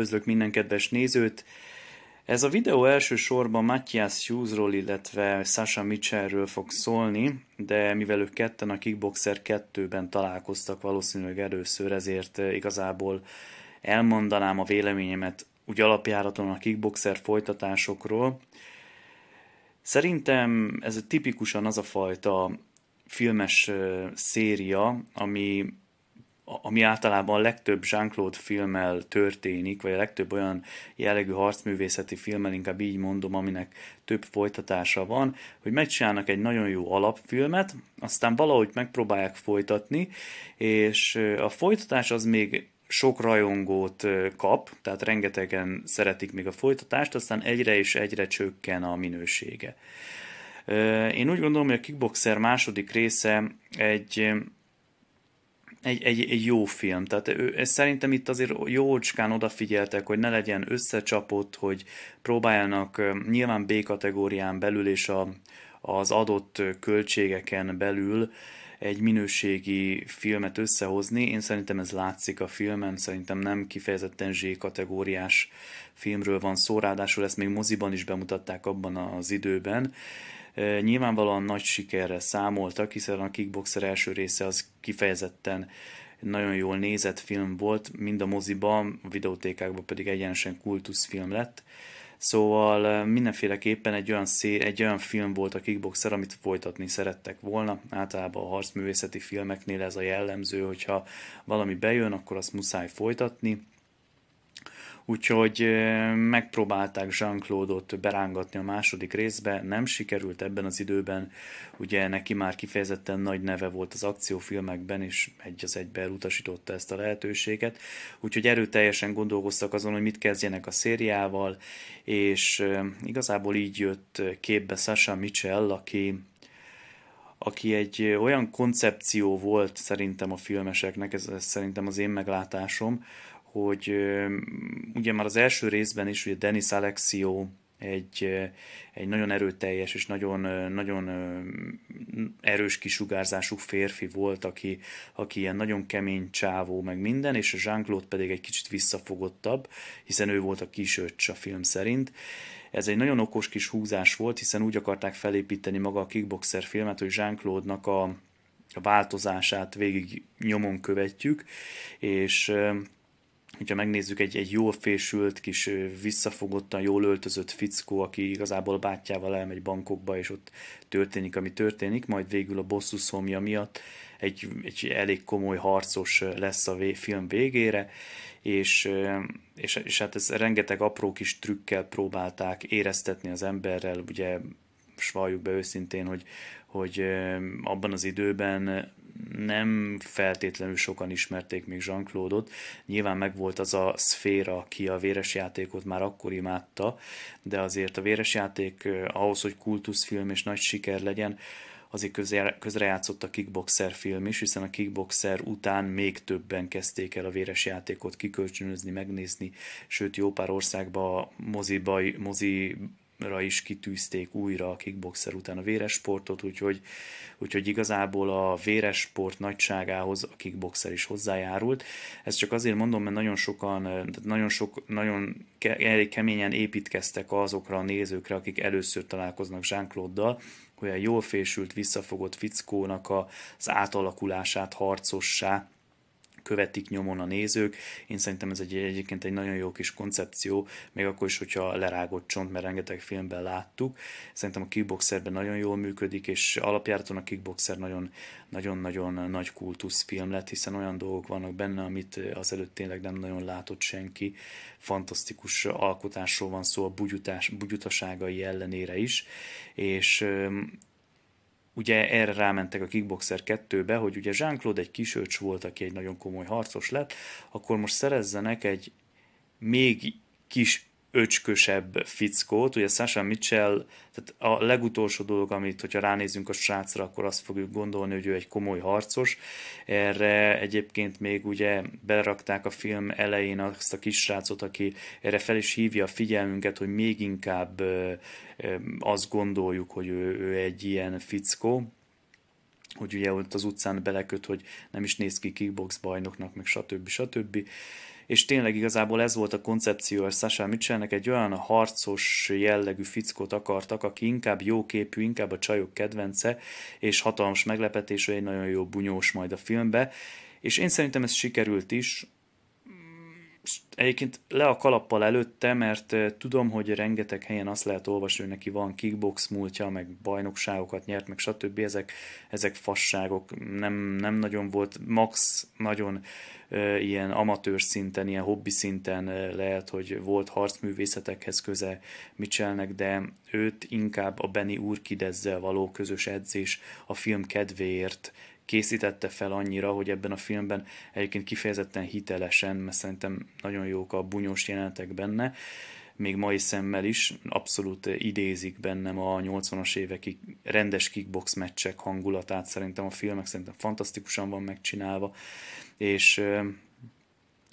Üdvözlök minden kedves nézőt! Ez a videó elsősorban Matthias Hughesról, illetve Sasha Mitchellről fog szólni, de mivel ők ketten a Kickboxer 2-ben találkoztak valószínűleg először, ezért eh, igazából elmondanám a véleményemet úgy alapjáraton a kickboxer folytatásokról. Szerintem ez tipikusan az a fajta filmes eh, széria, ami ami általában a legtöbb Jean-Claude filmmel történik, vagy a legtöbb olyan jellegű harcművészeti filmmel, inkább így mondom, aminek több folytatása van, hogy megcsinálnak egy nagyon jó alapfilmet, aztán valahogy megpróbálják folytatni, és a folytatás az még sok rajongót kap, tehát rengetegen szeretik még a folytatást, aztán egyre és egyre csökken a minősége. Én úgy gondolom, hogy a Kickboxer második része egy egy, egy, egy jó film. Tehát ő, ez szerintem itt azért jócskán odafigyeltek, hogy ne legyen összecsapott, hogy próbáljanak nyilván B kategórián belül és a, az adott költségeken belül egy minőségi filmet összehozni. Én szerintem ez látszik a filmen, szerintem nem kifejezetten Z kategóriás filmről van szó, ráadásul ezt még moziban is bemutatták abban az időben nyilvánvalóan nagy sikerre számoltak, hiszen a Kickboxer első része az kifejezetten nagyon jól nézett film volt, mind a moziban, a videótékákban pedig egyenesen kultuszfilm lett. Szóval mindenféleképpen egy olyan, szé- egy olyan film volt a kickboxer, amit folytatni szerettek volna. Általában a harcművészeti filmeknél ez a jellemző, hogyha valami bejön, akkor azt muszáj folytatni. Úgyhogy megpróbálták Jean-Claude-ot berángatni a második részbe, nem sikerült ebben az időben, ugye neki már kifejezetten nagy neve volt az akciófilmekben, és egy az egybe elutasította ezt a lehetőséget, úgyhogy erőteljesen gondolkoztak azon, hogy mit kezdjenek a szériával, és igazából így jött képbe Sasha Mitchell, aki aki egy olyan koncepció volt szerintem a filmeseknek, ez, ez szerintem az én meglátásom, hogy ugye már az első részben is ugye Denis Alexio egy, egy nagyon erőteljes és nagyon, nagyon erős kisugárzású férfi volt, aki, aki ilyen nagyon kemény csávó, meg minden, és jean pedig egy kicsit visszafogottabb, hiszen ő volt a kisöcs a film szerint. Ez egy nagyon okos kis húzás volt, hiszen úgy akarták felépíteni maga a kickboxer filmet, hogy jean a, a változását végig nyomon követjük, és hogyha megnézzük egy, egy jól fésült, kis visszafogottan, jól öltözött fickó, aki igazából bátyjával elmegy bankokba, és ott történik, ami történik, majd végül a bosszú szomja miatt egy, egy elég komoly harcos lesz a film végére, és, és, és hát ez rengeteg apró kis trükkel próbálták éreztetni az emberrel, ugye s valljuk be őszintén, hogy, hogy abban az időben nem feltétlenül sokan ismerték még Jean-Claude-ot. Nyilván megvolt az a szféra, aki a véres játékot már akkor imádta, de azért a véres játék ahhoz, hogy kultuszfilm és nagy siker legyen, azért közrejátszott a kickboxer film is, hiszen a kickboxer után még többen kezdték el a véres játékot kikölcsönözni, megnézni, sőt jó pár országba moziba, mozi ra is kitűzték újra a kickboxer után a véres sportot, úgyhogy, úgyhogy igazából a véres sport nagyságához a kickboxer is hozzájárult. Ezt csak azért mondom, mert nagyon sokan, eh, nagyon, sok, nagyon elég keményen építkeztek azokra a nézőkre, akik először találkoznak Jean-Claude-dal, olyan jól fésült, visszafogott fickónak az átalakulását harcossá, követik nyomon a nézők. Én szerintem ez egy, egyébként egy nagyon jó kis koncepció, még akkor is, hogyha lerágott csont, mert rengeteg filmben láttuk. Szerintem a kickboxerben nagyon jól működik, és alapjáraton a kickboxer nagyon-nagyon nagy kultuszfilm lett, hiszen olyan dolgok vannak benne, amit azelőtt tényleg nem nagyon látott senki. Fantasztikus alkotásról van szó a bugyutás, bugyutaságai ellenére is, és ugye erre rámentek a Kickboxer 2-be, hogy ugye Jean-Claude egy kisöcs volt, aki egy nagyon komoly harcos lett, akkor most szerezzenek egy még kis öcskösebb fickót, ugye Sasha Mitchell, tehát a legutolsó dolog, amit, hogyha ránézünk a srácra, akkor azt fogjuk gondolni, hogy ő egy komoly harcos. Erre egyébként még ugye berakták a film elején azt a kis srácot, aki erre fel is hívja a figyelmünket, hogy még inkább azt gondoljuk, hogy ő, ő egy ilyen fickó, hogy ugye ott az utcán beleköt, hogy nem is néz ki kickbox bajnoknak, meg stb. stb. stb és tényleg igazából ez volt a koncepció, hogy Sasha Mitchellnek egy olyan harcos jellegű fickót akartak, aki inkább jó képű, inkább a csajok kedvence, és hatalmas meglepetés, hogy egy nagyon jó bunyós majd a filmbe, és én szerintem ez sikerült is, egyébként le a kalappal előtte, mert eh, tudom, hogy rengeteg helyen azt lehet olvasni, hogy neki van kickbox múltja, meg bajnokságokat nyert, meg stb. Ezek, ezek fasságok, nem, nem nagyon volt, max nagyon e, ilyen amatőr szinten, ilyen hobbi szinten e, lehet, hogy volt harcművészetekhez köze Michelnek, de őt inkább a Benny Urkidezzel való közös edzés a film kedvéért készítette fel annyira, hogy ebben a filmben egyébként kifejezetten hitelesen, mert szerintem nagyon jók a bunyós jelenetek benne, még mai szemmel is abszolút idézik bennem a 80-as évekig rendes kickbox meccsek hangulatát, szerintem a filmek szerintem fantasztikusan van megcsinálva, és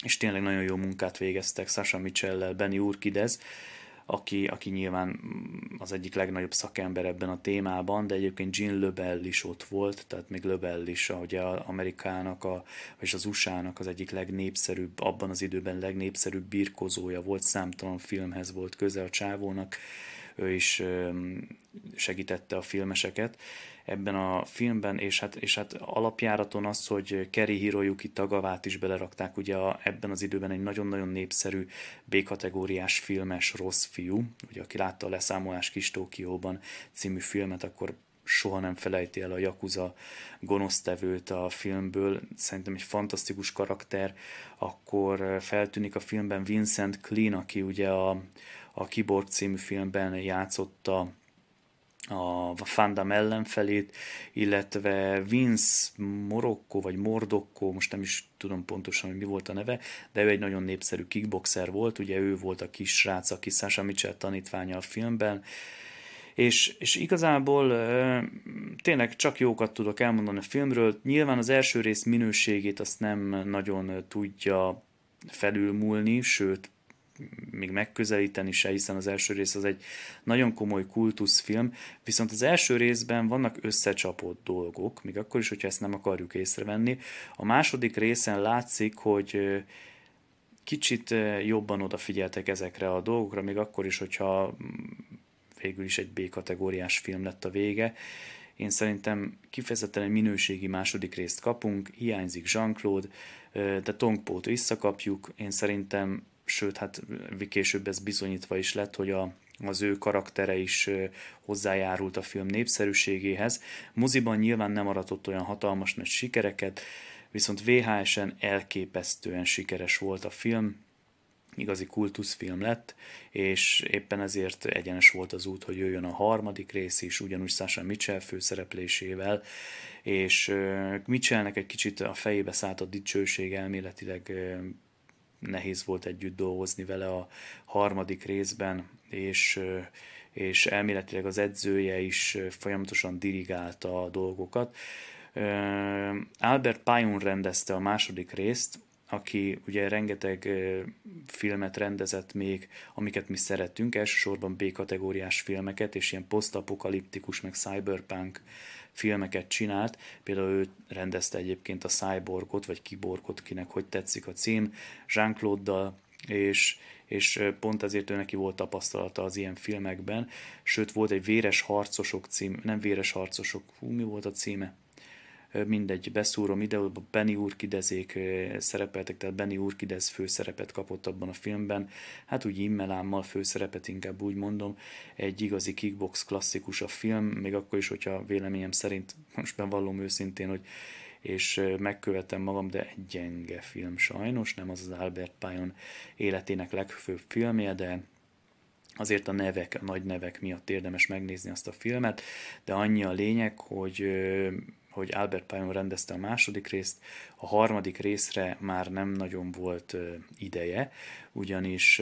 és tényleg nagyon jó munkát végeztek Sasha Michellel, Benny Urkidez, aki, aki nyilván az egyik legnagyobb szakember ebben a témában, de egyébként Jean Lebel is ott volt, tehát még Lebel is, a Amerikának a, és az USA-nak az egyik legnépszerűbb, abban az időben legnépszerűbb birkozója volt, számtalan filmhez volt köze a csávónak, ő is segítette a filmeseket, ebben a filmben, és hát, és hát alapjáraton az, hogy Keri Hiroyuki Tagavát is belerakták, ugye a, ebben az időben egy nagyon-nagyon népszerű B-kategóriás filmes rossz fiú, ugye aki látta a leszámolás kis Tókióban című filmet, akkor soha nem felejti el a Yakuza gonosztevőt a filmből, szerintem egy fantasztikus karakter, akkor eh, feltűnik a filmben Vincent Clean, aki ugye a, a Kiborg című filmben játszotta a Fandam ellenfelét, illetve Vince Morocco, vagy Mordokko, most nem is tudom pontosan, hogy mi volt a neve, de ő egy nagyon népszerű kickboxer volt, ugye ő volt a kis srác, aki Sasha Mitchell tanítványa a filmben, és, és igazából tényleg csak jókat tudok elmondani a filmről. Nyilván az első rész minőségét azt nem nagyon tudja felülmúlni, sőt, még megközelíteni se, hiszen az első rész az egy nagyon komoly kultuszfilm, viszont az első részben vannak összecsapott dolgok, még akkor is, hogyha ezt nem akarjuk észrevenni. A második részen látszik, hogy kicsit jobban odafigyeltek ezekre a dolgokra, még akkor is, hogyha mm, végül is egy B-kategóriás film lett a vége. Én szerintem kifejezetten egy minőségi második részt kapunk, hiányzik Jean-Claude, de Tongpót visszakapjuk. Én szerintem sőt, hát később ez bizonyítva is lett, hogy a, az ő karaktere is hozzájárult a film népszerűségéhez. Moziban nyilván nem aratott olyan hatalmas nagy sikereket, viszont VHS-en elképesztően sikeres volt a film, igazi kultuszfilm lett, és éppen ezért egyenes volt az út, hogy jöjjön a harmadik rész is, ugyanúgy Sasha Mitchell főszereplésével, és Mitchellnek egy kicsit a fejébe szállt a dicsőség elméletileg nehéz volt együtt dolgozni vele a harmadik részben, és, és elméletileg az edzője is folyamatosan dirigálta a dolgokat. Albert Pajun rendezte a második részt, aki ugye rengeteg filmet rendezett még, amiket mi szerettünk, elsősorban B-kategóriás filmeket, és ilyen posztapokaliptikus, meg cyberpunk filmeket csinált. Például ő rendezte egyébként a Cyborgot, vagy Kiborgot, kinek hogy tetszik a cím, jean claude és, és pont ezért ő neki volt tapasztalata az ilyen filmekben, sőt volt egy Véres harcosok cím, nem Véres harcosok, hú, mi volt a címe? mindegy, beszúrom ide, Benny Urkidezék szerepeltek, tehát Benny Urkidez főszerepet kapott abban a filmben, hát úgy immelámmal főszerepet inkább úgy mondom, egy igazi kickbox klasszikus a film, még akkor is, hogyha véleményem szerint, most bevallom őszintén, hogy és megkövetem magam, de egy gyenge film sajnos, nem az az Albert Pajon életének legfőbb filmje, de azért a nevek, a nagy nevek miatt érdemes megnézni azt a filmet, de annyi a lényeg, hogy hogy Albert Pajon rendezte a második részt, a harmadik részre már nem nagyon volt ideje, ugyanis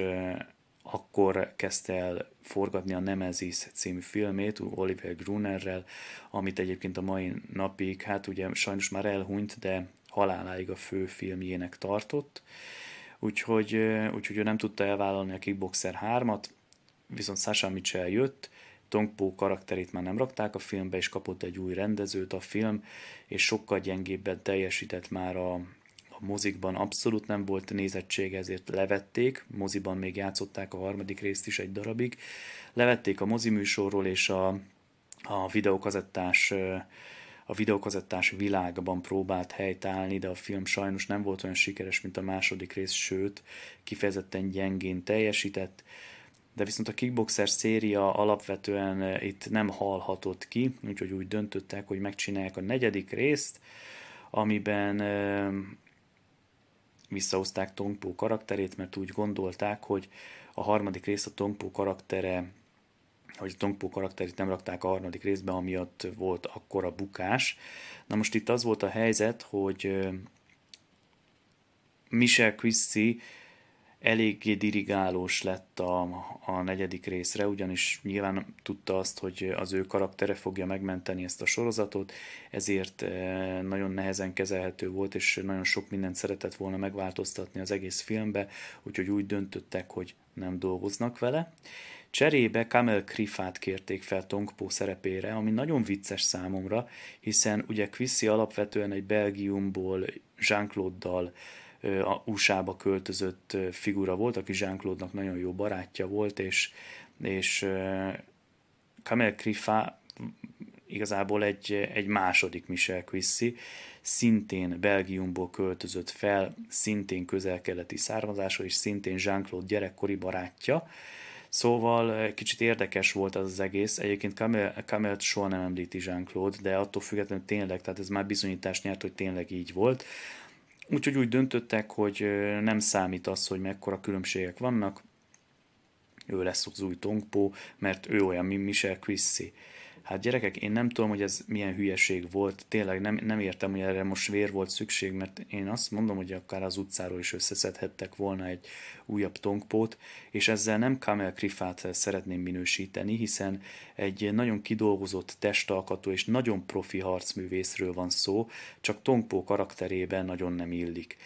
akkor kezdte el forgatni a Nemesis című filmét Oliver Grunerrel, amit egyébként a mai napig, hát ugye sajnos már elhunyt, de haláláig a fő filmjének tartott. Úgyhogy, úgyhogy ő nem tudta elvállalni a Kickboxer 3-at, viszont Sasha Mitchell jött, Po karakterét már nem rakták a filmbe, és kapott egy új rendezőt a film, és sokkal gyengébben teljesített már a, a mozikban abszolút nem volt nézettség ezért levették, moziban még játszották a harmadik részt is egy darabig, levették a moziműsorról, és a, a videokazettás a videokazettás világban próbált helytállni, de a film sajnos nem volt olyan sikeres, mint a második rész, sőt, kifejezetten gyengén teljesített de viszont a kickboxer széria alapvetően eh, itt nem halhatott ki, úgyhogy úgy döntöttek, hogy megcsinálják a negyedik részt, amiben eh, visszahozták Tongpó karakterét, mert úgy gondolták, hogy a harmadik rész a Tongpó karaktere, hogy a Tongpó karakterét nem rakták a harmadik részbe, amiatt volt akkora bukás. Na most itt az volt a helyzet, hogy eh, Michel Christie eléggé dirigálós lett a, a negyedik részre, ugyanis nyilván tudta azt, hogy az ő karaktere fogja megmenteni ezt a sorozatot, ezért eh, nagyon nehezen kezelhető volt, és nagyon sok mindent szeretett volna megváltoztatni az egész filmbe, úgyhogy úgy döntöttek, hogy nem dolgoznak vele. Cserébe Kamel Krifát kérték fel Tongpo szerepére, ami nagyon vicces számomra, hiszen ugye Quissi alapvetően egy Belgiumból Jean-Claude-dal a USA-ba költözött figura volt, aki Jean-Claude-nak nagyon jó barátja volt, és, és Kamel Krifa igazából egy, egy második Michel Quissi, szintén Belgiumból költözött fel, szintén közel-keleti származású, és szintén Jean-Claude gyerekkori barátja. Szóval kicsit érdekes volt az, az egész. Egyébként Kamelt soha nem említi Jean-Claude, de attól függetlenül tényleg, tehát ez már bizonyítást nyert, hogy tényleg így volt. Úgyhogy úgy döntöttek, hogy nem számít az, hogy mekkora különbségek vannak, ő lesz az új Tongpo, mert ő olyan, mint Michel Quissi. Hát gyerekek, én nem tudom, hogy ez milyen hülyeség volt, tényleg nem, nem értem, hogy erre most vér volt szükség, mert én azt mondom, hogy akár az utcáról is összeszedhettek volna egy újabb tonkpót, és ezzel nem Kamel Krifát szeretném minősíteni, hiszen egy nagyon kidolgozott testalkatú és nagyon profi harcművészről van szó, csak tonkpó karakterében nagyon nem illik.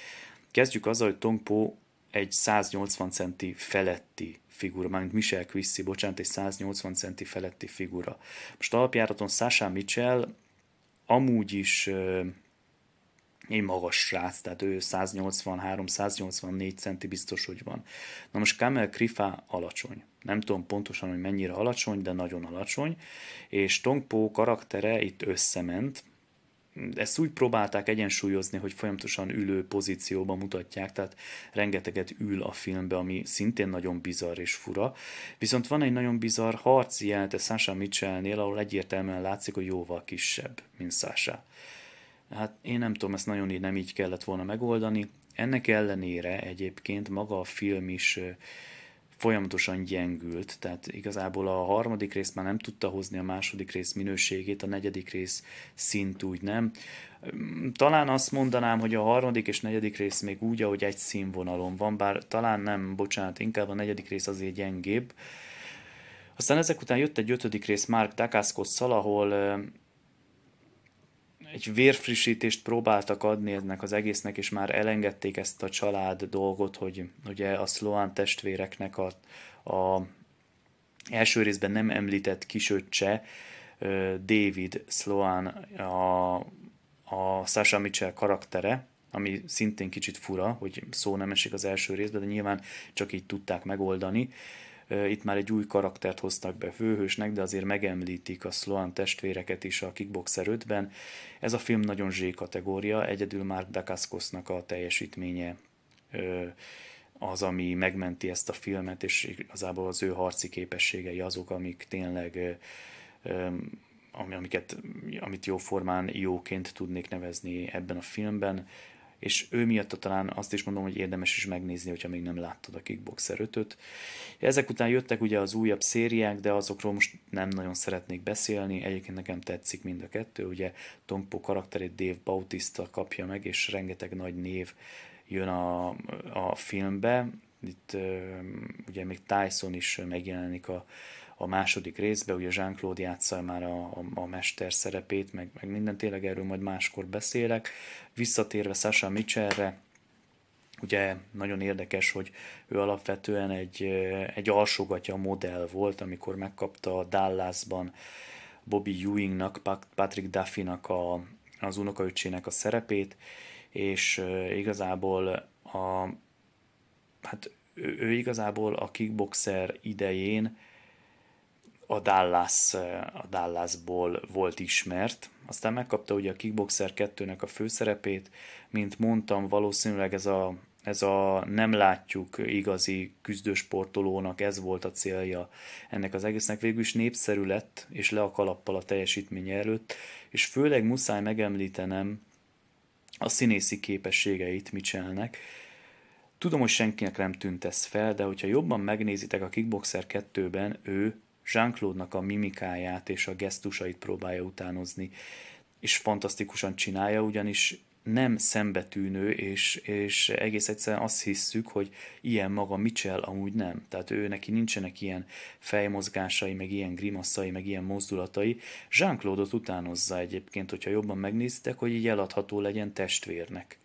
Kezdjük azzal, hogy Tongpo egy 180 centi feletti figura, mármint Michel Quissi, bocsánat, egy 180 centi feletti figura. Most alapjáraton Sasha Mitchell amúgy is ö, egy magas srác, tehát ő 183-184 centi biztos, hogy van. Na most Kamel Krifa alacsony. Nem tudom pontosan, hogy mennyire alacsony, de nagyon alacsony, és Tongpo karaktere itt összement, ezt úgy próbálták egyensúlyozni, hogy folyamatosan ülő pozícióban mutatják, tehát rengeteget ül a filmbe, ami szintén nagyon bizarr és fura. Viszont van egy nagyon bizarr harci jelente Sasha Mitchellnél, ahol egyértelműen látszik, hogy jóval kisebb, mint Sasha. Hát én nem tudom, ezt nagyon így nem így kellett volna megoldani. Ennek ellenére egyébként maga a film is folyamatosan gyengült, tehát igazából a harmadik rész már nem tudta hozni a második rész minőségét, a negyedik rész szint úgy nem. Talán azt mondanám, hogy a harmadik és negyedik rész még úgy, ahogy egy színvonalon van, bár talán nem, bocsánat, inkább a negyedik rész azért gyengébb. Aztán ezek után jött egy ötödik rész Mark Dacascos-szal, ahol egy vérfrissítést próbáltak adni ennek az egésznek, és már elengedték ezt a család dolgot, hogy ugye a Sloan testvéreknek a, a első részben nem említett kisöccse, David Sloan, a, a Sasha Mitchell karaktere, ami szintén kicsit fura, hogy szó nem esik az első részben, de nyilván csak így tudták megoldani. Itt már egy új karaktert hoztak be főhősnek, de azért megemlítik a Sloan testvéreket is a Kickboxer 5-ben. Ez a film nagyon zsé kategória, egyedül már Dacascosnak a teljesítménye az, ami megmenti ezt a filmet, és igazából az ő harci képességei azok, amik tényleg amiket, amit jóformán jóként tudnék nevezni ebben a filmben és ő miatt talán azt is mondom, hogy érdemes is megnézni, hogyha még nem láttad a Kickboxer 5-öt. Ezek után jöttek ugye az újabb szériák, de azokról most nem nagyon szeretnék beszélni, egyébként nekem tetszik mind a kettő, ugye Tompo karakterét Dave Bautista kapja meg, és rengeteg nagy név jön a, a filmbe, itt ugye még Tyson is megjelenik a, a második részbe, ugye Jean-Claude játssza már a, a, a mester szerepét, meg, meg minden, tényleg erről majd máskor beszélek. Visszatérve Sasha Mitchellre, Ugye nagyon érdekes, hogy ő alapvetően egy, egy alsógatya modell volt, amikor megkapta a Dallasban Bobby Ewingnak, Patrick Duffynak a, az unokaöcsének a szerepét, és igazából a, hát ő, ő igazából a kickboxer idején a, Dallas, a Dallasból volt ismert. Aztán megkapta ugye a Kickboxer 2-nek a főszerepét, mint mondtam, valószínűleg ez a, ez a nem látjuk igazi küzdősportolónak ez volt a célja ennek az egésznek. Végül is népszerű lett, és le a kalappal a teljesítmény előtt, és főleg muszáj megemlítenem a színészi képességeit Michelnek. Tudom, hogy senkinek nem tűnt ez fel, de hogyha jobban megnézitek a Kickboxer 2-ben, ő Jean-Claude-nak a mimikáját és a gesztusait próbálja utánozni, és fantasztikusan csinálja, ugyanis nem szembetűnő, és, és egész egyszerűen azt hisszük, hogy ilyen maga Mitchell amúgy nem. Tehát ő neki nincsenek ilyen fejmozgásai, meg ilyen grimaszai, meg ilyen mozdulatai. Jean-Claude-ot utánozza egyébként, hogyha jobban megnézitek, hogy így eladható legyen testvérnek.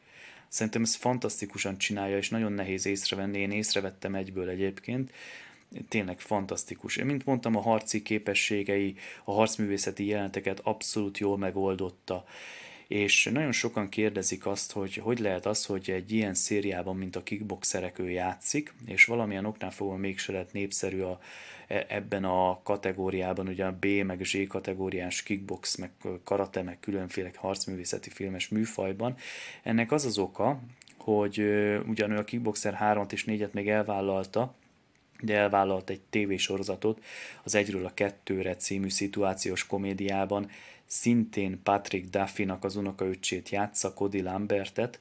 Szerintem ez fantasztikusan csinálja, és nagyon nehéz észrevenni, én észrevettem egyből egyébként, tényleg fantasztikus. Mint mondtam, a harci képességei, a harcművészeti jelenteket abszolút jól megoldotta. És nagyon sokan kérdezik azt, hogy hogy lehet az, hogy egy ilyen szériában, mint a kickboxerek ő játszik, és valamilyen oknál fogva mégse lett népszerű a, e, ebben a kategóriában, ugye a B meg Z kategóriás kickbox, meg karate, meg különféle harcművészeti filmes műfajban. Ennek az az oka, hogy ugyanő a kickboxer 3 és 4-et még elvállalta, Ugye elvállalt egy tévésorozatot, az Egyről a Kettőre című szituációs komédiában szintén Patrick Duffy-nak az unokaöccsét játsza, Cody Lambertet,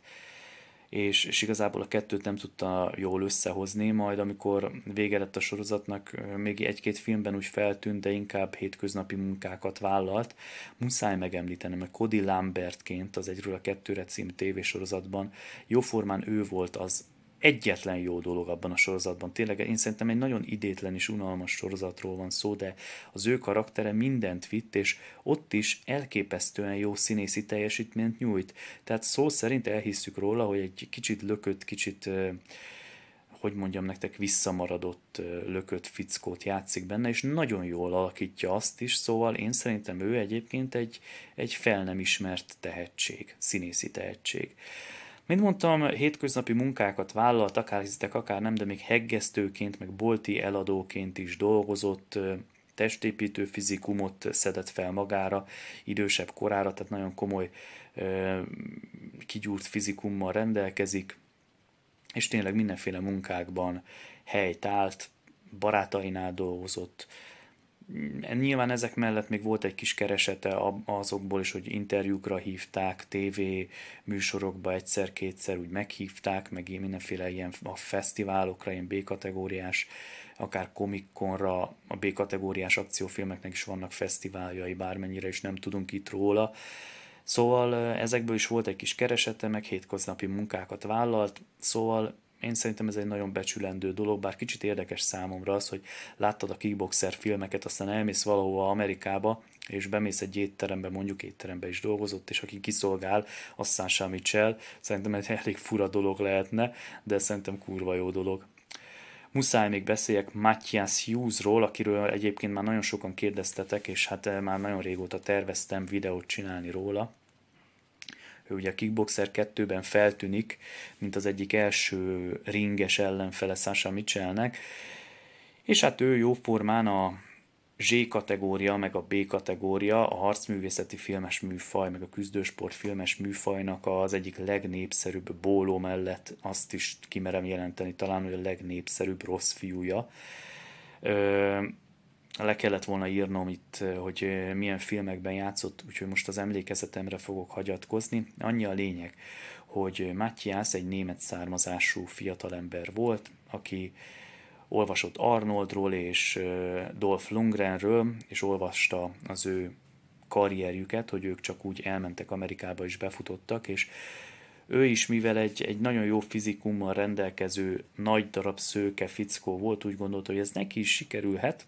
és, és igazából a kettőt nem tudta jól összehozni, majd amikor vége lett a sorozatnak, még egy-két filmben úgy feltűnt, de inkább hétköznapi munkákat vállalt. Muszáj megemlítenem, mert Cody Lambertként az Egyről a Kettőre című tévésorozatban jóformán ő volt az egyetlen jó dolog abban a sorozatban. Tényleg én szerintem egy nagyon idétlen és unalmas sorozatról van szó, de az ő karaktere mindent vitt, és ott is elképesztően jó színészi teljesítményt nyújt. Tehát szó szerint elhisszük róla, hogy egy kicsit lökött, kicsit hogy mondjam nektek, visszamaradott, lökött fickót játszik benne, és nagyon jól alakítja azt is, szóval én szerintem ő egyébként egy, egy fel nem ismert tehetség, színészi tehetség. Uh, mint mondtam, hétköznapi munkákat vállalt, akár hiszitek, akár nem, de még heggesztőként, meg bolti eladóként is dolgozott, testépítő fizikumot szedett fel magára, idősebb korára, tehát nagyon komoly kigyúrt fizikummal rendelkezik, és tényleg mindenféle munkákban helyt állt, barátainál dolgozott, Nyilván ezek mellett még volt egy kis keresete azokból is, hogy interjúkra hívták, TV műsorokba egyszer-kétszer úgy meghívták, meg én mindenféle ilyen a fesztiválokra, ilyen B-kategóriás, akár komikkonra a B-kategóriás akciófilmeknek is vannak fesztiváljai, bármennyire is nem tudunk itt róla. Szóval ezekből is volt egy kis keresete, meg hétköznapi munkákat vállalt, szóval én szerintem ez egy nagyon becsülendő dolog, bár kicsit érdekes számomra az, hogy láttad a kickboxer filmeket, aztán elmész valahova Amerikába, és bemész egy étterembe, mondjuk étterembe is dolgozott, és aki kiszolgál, aztán semmit csel. Szerintem egy elég fura dolog lehetne, de szerintem kurva jó dolog muszáj még beszéljek Matthias Hughesról, akiről egyébként már nagyon sokan kérdeztetek, és hát eh, már nagyon régóta terveztem videót csinálni róla. Ő ugye a Kickboxer 2-ben feltűnik, mint az egyik első ringes ellenfele Sasha Mitchellnek, és hát ő formán a Z kategória, meg a B kategória, a harcművészeti filmes műfaj, meg a küzdősport filmes műfajnak az egyik legnépszerűbb bóló mellett azt is kimerem jelenteni, talán, hogy a legnépszerűbb rossz fiúja le kellett volna írnom itt, eh, hogy eh, milyen filmekben játszott, úgyhogy most az emlékezetemre fogok hagyatkozni. Annyi a lényeg, hogy eh, Matthias egy német származású fiatalember volt, aki olvasott Arnoldról és Dolph Lundgrenről, és olvasta az ő karrierjüket, hogy ők csak úgy elmentek Amerikába és befutottak, és ő is, mivel egy, egy nagyon jó fizikummal rendelkező nagy darab szőke fickó volt, úgy gondolta, hogy ez neki is sikerülhet,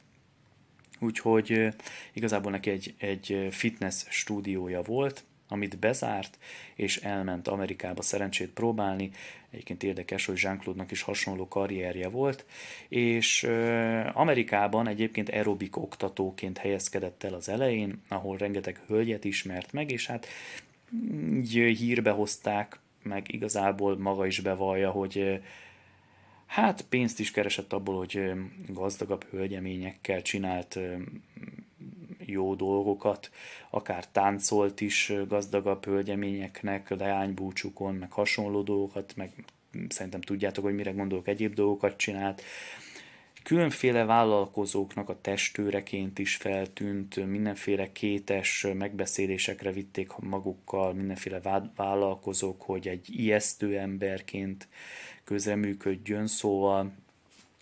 Úgyhogy igazából neki egy, egy fitness stúdiója volt, amit bezárt, és elment Amerikába szerencsét próbálni. Egyébként érdekes, hogy Jean-Claude-nak is hasonló karrierje volt, és Amerikában egyébként aerobik oktatóként helyezkedett el az elején, ahol rengeteg hölgyet ismert meg, és hát mm, így hírbe hozták, meg igazából maga is bevallja, hogy hát pénzt is keresett abból, hogy gazdagabb hölgyeményekkel csinált jó dolgokat, akár táncolt is gazdagabb hölgyeményeknek, leánybúcsukon, meg hasonló dolgokat, meg szerintem tudjátok, hogy mire gondolok, egyéb dolgokat csinált, különféle vállalkozóknak a testőreként is feltűnt, mindenféle kétes megbeszélésekre vitték magukkal, mindenféle vállalkozók, hogy egy ijesztő emberként közreműködjön, szóval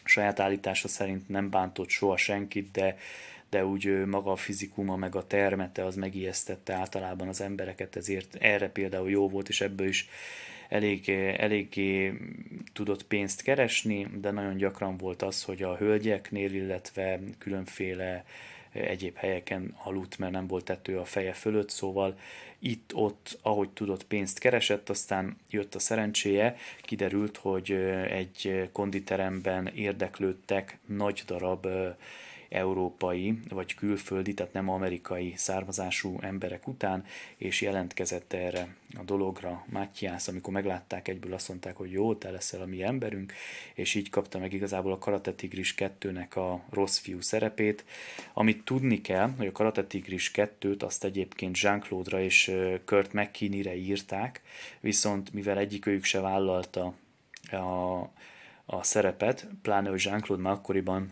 saját állítása szerint nem bántott soha senkit, de de úgy maga a fizikuma, meg a termete az megijesztette általában az embereket, ezért erre például jó volt, és ebből is elég, eléggé tudott pénzt keresni, de nagyon gyakran volt az, hogy a hölgyeknél, illetve különféle egyéb helyeken aludt, mert nem volt tető a feje fölött, szóval itt-ott, ahogy tudott, pénzt keresett, aztán jött a szerencséje, kiderült, hogy egy konditeremben érdeklődtek nagy darab európai vagy külföldi, tehát nem amerikai származású emberek után, és jelentkezett erre a dologra Mátyász, amikor meglátták egyből azt mondták, hogy jó, te leszel a mi emberünk, és így kapta meg igazából a Karate Tigris 2-nek a rossz fiú szerepét. Amit tudni kell, hogy a Karate Tigris 2-t azt egyébként Jean-Claude-ra és Kurt McKinney-re írták, viszont mivel egyikőjük se vállalta a, a szerepet, pláne, hogy Jean-Claude már akkoriban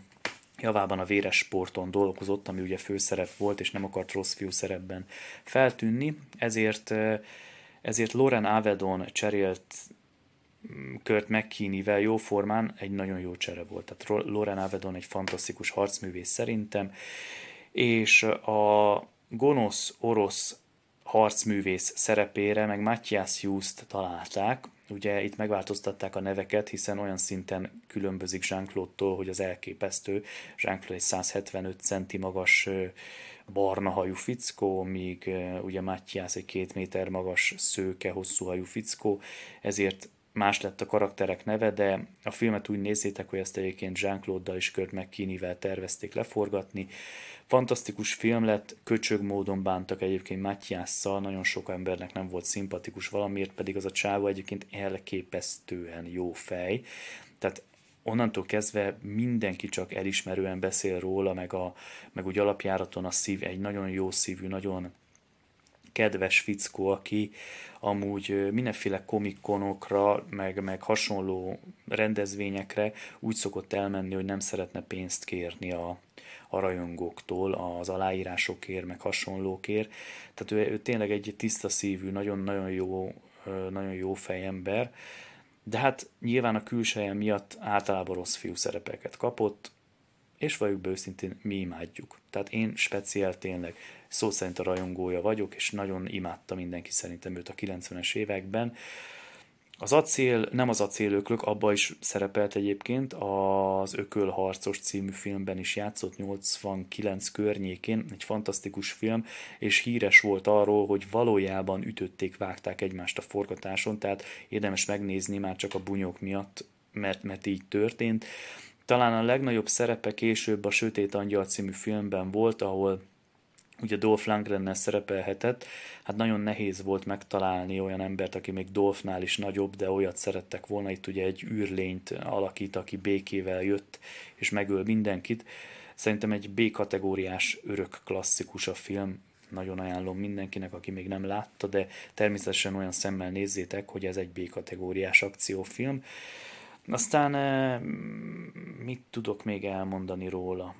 javában a véres sporton dolgozott, ami ugye főszerep volt, és nem akart rossz fiú szerepben feltűnni, ezért, ezért Loren Avedon cserélt mm, Kört McKinney-vel formán egy nagyon jó csere volt. Tehát Loren Avedon egy fantasztikus harcművész szerintem, és a gonosz orosz harcművész szerepére meg Matthias Hughes-t találták, Ugye itt megváltoztatták a neveket, hiszen olyan szinten különbözik Jean-Claude-tól, hogy az elképesztő. jean egy 175 centi magas barna hajú fickó, míg ugye Matthias egy két méter magas szőke, hosszú hajú fickó, ezért más lett a karakterek neve, de a filmet úgy nézzétek, hogy ezt egyébként Jean-Claude-dal és Kurt McKinney-vel tervezték leforgatni. Fantasztikus film lett, köcsög módon bántak egyébként Matthiasszal, nagyon sok embernek nem volt szimpatikus valamiért, pedig az a csávó egyébként elképesztően jó fej. Tehát onnantól kezdve mindenki csak elismerően beszél róla, meg, a, meg úgy alapjáraton a szív egy nagyon jó szívű, nagyon kedves fickó, aki amúgy mindenféle komikonokra, meg, meg hasonló rendezvényekre úgy szokott elmenni, hogy nem szeretne pénzt kérni a, a rajongóktól, az aláírásokért, meg hasonlókért. Tehát ő, ő tényleg egy tiszta szívű, nagyon-nagyon jó, nagyon jó fejember, de hát nyilván a külseje miatt általában rossz fiú szerepeket kapott, és vagyok be őszintén, mi imádjuk. Tehát én speciál tényleg szó szerint a rajongója vagyok, és nagyon imádta mindenki szerintem őt a 90-es években. Az acél, nem az acélöklök, abba is szerepelt egyébként, az Ökölharcos című filmben is játszott 89 környékén, egy fantasztikus film, és híres volt arról, hogy valójában ütötték, vágták egymást a forgatáson, tehát érdemes megnézni már csak a bunyók miatt, mert, mert így történt. Talán a legnagyobb szerepe később a Sötét Angyal című filmben volt, ahol ugye Dolph lundgren szerepelhetett, hát nagyon nehéz volt megtalálni olyan embert, aki még Dolphnál is nagyobb, de olyat szerettek volna, itt ugye egy űrlényt alakít, aki békével jött és megöl mindenkit. Szerintem egy B-kategóriás örök klasszikus a film, nagyon ajánlom mindenkinek, aki még nem látta, de természetesen olyan szemmel nézzétek, hogy ez egy B-kategóriás akciófilm. Aztán eh, mit tudok még elmondani róla?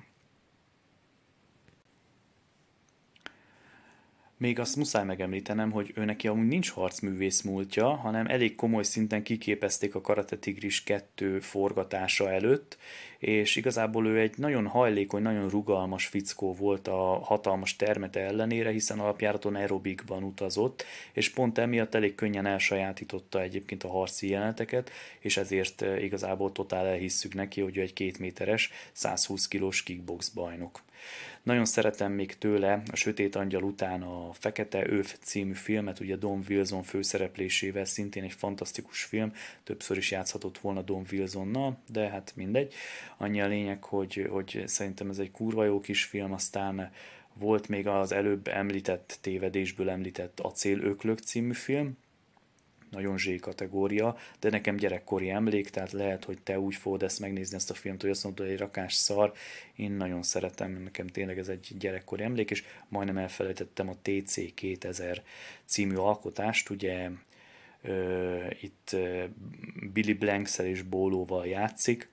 Még azt muszáj megemlítenem, hogy ő neki amúgy nincs harcművész múltja, hanem elég komoly szinten kiképezték a Karate Tigris 2 forgatása előtt, és igazából ő egy nagyon hajlékony, nagyon rugalmas fickó volt a hatalmas termete ellenére, hiszen alapjáraton aerobikban utazott, és pont emiatt elég könnyen elsajátította egyébként a harci jeleneteket, és ezért eh, igazából totál elhisszük neki, hogy ő egy kétméteres, 120 kilós kickbox bajnok. Nagyon szeretem még tőle a Sötét Angyal után a Fekete Öv című filmet, ugye Don Wilson főszereplésével, szintén egy fantasztikus film, többször is játszhatott volna Don Wilsonnal, de hát mindegy. Annyi a lényeg, hogy, hogy szerintem ez egy kurva jó kis film, aztán volt még az előbb említett tévedésből említett Acélöklök című film, nagyon zsé kategória, de nekem gyerekkori emlék, tehát lehet, hogy te úgy fogod ezt megnézni ezt a filmet, hogy azt mondod, hogy egy rakás szar, én nagyon szeretem, nekem tényleg ez egy gyerekkori emlék, és majdnem elfelejtettem a TC 2000 című alkotást, ugye ö, itt ö, Billy Blankszel és Bólóval játszik,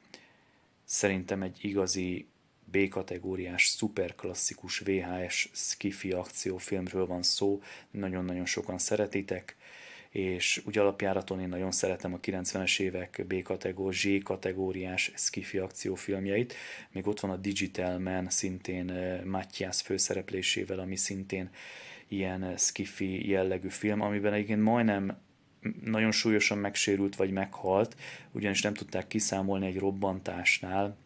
szerintem egy igazi B-kategóriás, szuperklasszikus VHS skifi akciófilmről van szó, nagyon-nagyon sokan szeretitek, és úgy alapjáraton én nagyon szeretem a 90-es évek b kategóriás, Z-kategóriás skifi akciófilmjeit, még ott van a Digital Man, szintén Matthias főszereplésével, ami szintén ilyen skifi jellegű film, amiben egyébként majdnem nagyon súlyosan megsérült vagy meghalt, ugyanis nem tudták kiszámolni egy robbantásnál,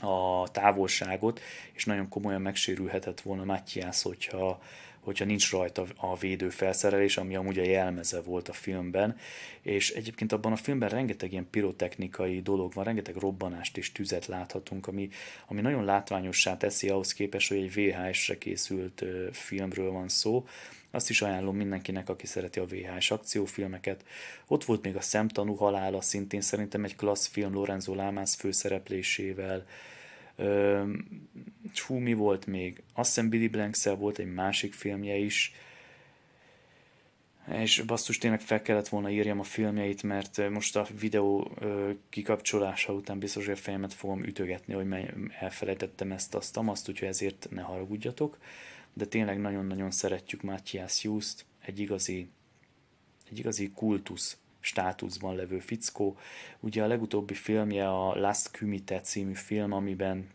a távolságot, és nagyon komolyan megsérülhetett volna Matthias, hogyha hogyha nincs rajta a védő felszerelés, ami amúgy a jelmeze volt a filmben, és egyébként abban a filmben rengeteg ilyen pirotechnikai dolog van, rengeteg robbanást és tüzet láthatunk, ami, ami nagyon látványossá teszi ahhoz képest, hogy egy VHS-re készült filmről van szó, azt is ajánlom mindenkinek, aki szereti a VHS akciófilmeket. Ott volt még a Szemtanú halála, szintén szerintem egy klassz film Lorenzo Lámász főszereplésével, Hú, mi volt még? Azt hiszem Billy blanks volt egy másik filmje is, és basszus tényleg fel kellett volna írjam a filmjeit, mert most a videó kikapcsolása után biztos, hogy a fejemet fogom ütögetni, hogy elfelejtettem ezt, azt, azt, úgyhogy ezért ne haragudjatok. De tényleg nagyon-nagyon szeretjük Matthias Hughes-t, egy igazi, egy igazi kultusz státuszban levő fickó. Ugye a legutóbbi filmje a Last Kumite című film, amiben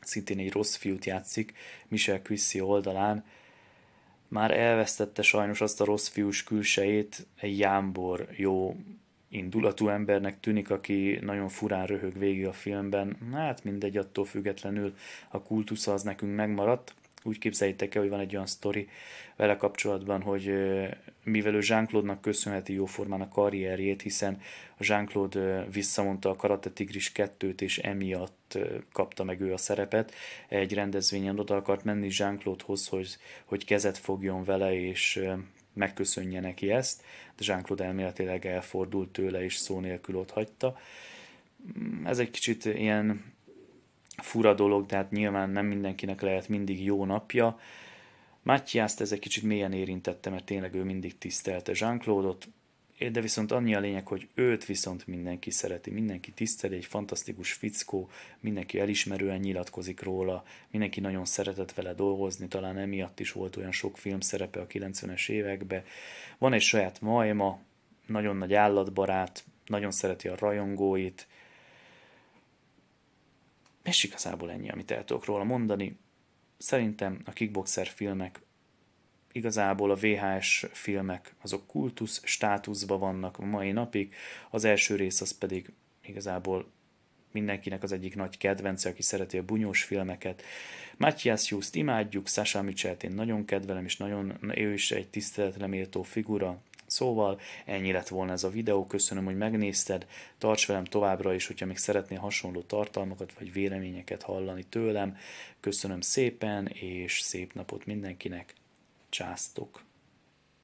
szintén egy rossz fiút játszik Michel Quissi oldalán, már elvesztette sajnos azt a rossz fiús külsejét, egy jámbor jó indulatú embernek tűnik, aki nagyon furán röhög végig a filmben. Hát mindegy, attól függetlenül a kultusza az nekünk megmaradt úgy képzeljétek el, hogy van egy olyan sztori vele kapcsolatban, hogy mivel ő Jean-Claude-nak köszönheti jóformán a karrierjét, hiszen Jean-Claude visszamondta a Karate Tigris 2-t, és emiatt kapta meg ő a szerepet. Egy rendezvényen oda akart menni Jean-Claude-hoz, hogy, hogy kezet fogjon vele, és megköszönje neki ezt, de Jean-Claude elméletileg elfordult tőle, és szó nélkül ott hagyta. Mm, ez egy kicsit ilyen fura dolog, tehát nyilván nem mindenkinek lehet mindig jó napja. Mátyászt ez egy kicsit mélyen érintette, mert tényleg ő mindig tisztelte Jean-Claude-ot, de viszont annyi a lényeg, hogy őt viszont mindenki szereti, mindenki tiszteli, egy fantasztikus fickó, mindenki elismerően nyilatkozik róla, mindenki nagyon szeretett vele dolgozni, talán emiatt is volt olyan sok film szerepe a 90-es években. Van egy saját majma, nagyon nagy állatbarát, nagyon szereti a rajongóit, és igazából ennyi, amit el tudok róla mondani. Szerintem a kickboxer filmek, igazából a VHS filmek, azok kultusz státuszban vannak a mai napig, az első rész az pedig igazából mindenkinek az egyik nagy kedvence, aki szereti a bunyós filmeket. Matthias Hughes-t imádjuk, Sasha mitchell én nagyon kedvelem, és nagyon, ő is egy tiszteletre méltó figura, Szóval ennyi lett volna ez a videó, köszönöm, hogy megnézted, tarts velem továbbra is, hogyha még szeretnél hasonló tartalmakat vagy véleményeket hallani tőlem. Köszönöm szépen, és szép napot mindenkinek, császtok!